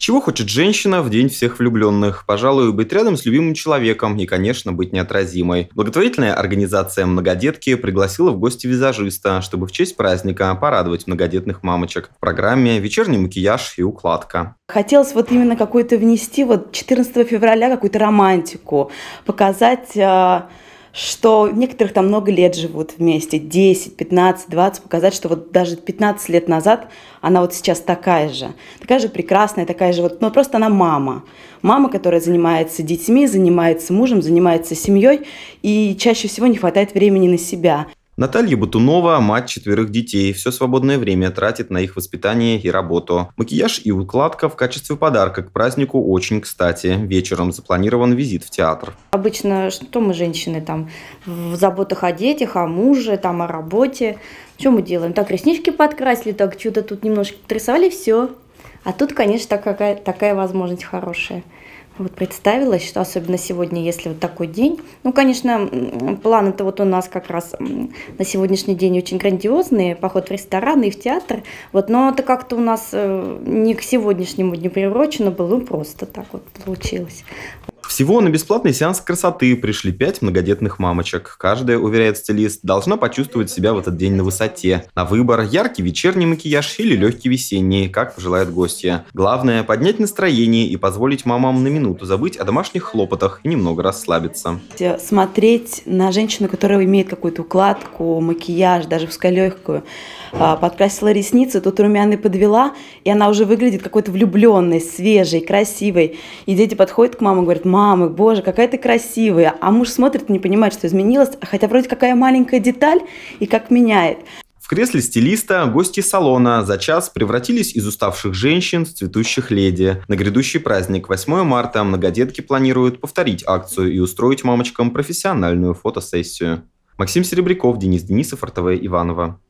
Чего хочет женщина в день всех влюбленных? Пожалуй, быть рядом с любимым человеком и, конечно, быть неотразимой. Благотворительная организация «Многодетки» пригласила в гости визажиста, чтобы в честь праздника порадовать многодетных мамочек. В программе «Вечерний макияж и укладка». Хотелось вот именно какой-то внести вот 14 февраля какую-то романтику, показать а, что некоторых там много лет живут вместе, 10, 15, 20, показать, что вот даже 15 лет назад она вот сейчас такая же, такая же прекрасная, такая же вот, но просто она мама. Мама, которая занимается детьми, занимается мужем, занимается семьей, и чаще всего не хватает времени на себя. Наталья Бутунова, мать четверых детей, все свободное время тратит на их воспитание и работу. Макияж и укладка в качестве подарка к празднику очень кстати. Вечером запланирован визит в театр. Обычно что мы, женщины, там в заботах о детях, о муже, там о работе. Что мы делаем? Так, реснички подкрасили, так что-то тут немножко потрясали, все, а тут, конечно, такая, такая возможность хорошая. Вот представилась, что особенно сегодня, если вот такой день. Ну, конечно, план это вот у нас как раз на сегодняшний день очень грандиозные, поход в ресторан и в театр. Вот, но это как-то у нас э, не к сегодняшнему дню приурочено было, ну, просто так вот получилось. Всего на бесплатный сеанс красоты пришли пять многодетных мамочек. Каждая, уверяет стилист, должна почувствовать себя в этот день на высоте. На выбор яркий вечерний макияж или легкий весенний, как пожелает гостья. Главное – поднять настроение и позволить мамам на минуту забыть о домашних хлопотах и немного расслабиться. Смотреть на женщину, которая имеет какую-то укладку, макияж, даже пускай легкую, а, подкрасила ресницы, тут румяны подвела, и она уже выглядит какой-то влюбленной, свежей, красивой. И дети подходят к мамам и говорят, мам мамы, боже, какая ты красивая. А муж смотрит и не понимает, что изменилось, хотя вроде какая маленькая деталь и как меняет. В кресле стилиста гости салона за час превратились из уставших женщин в цветущих леди. На грядущий праздник 8 марта многодетки планируют повторить акцию и устроить мамочкам профессиональную фотосессию. Максим Серебряков, Денис Денисов, РТВ Иванова.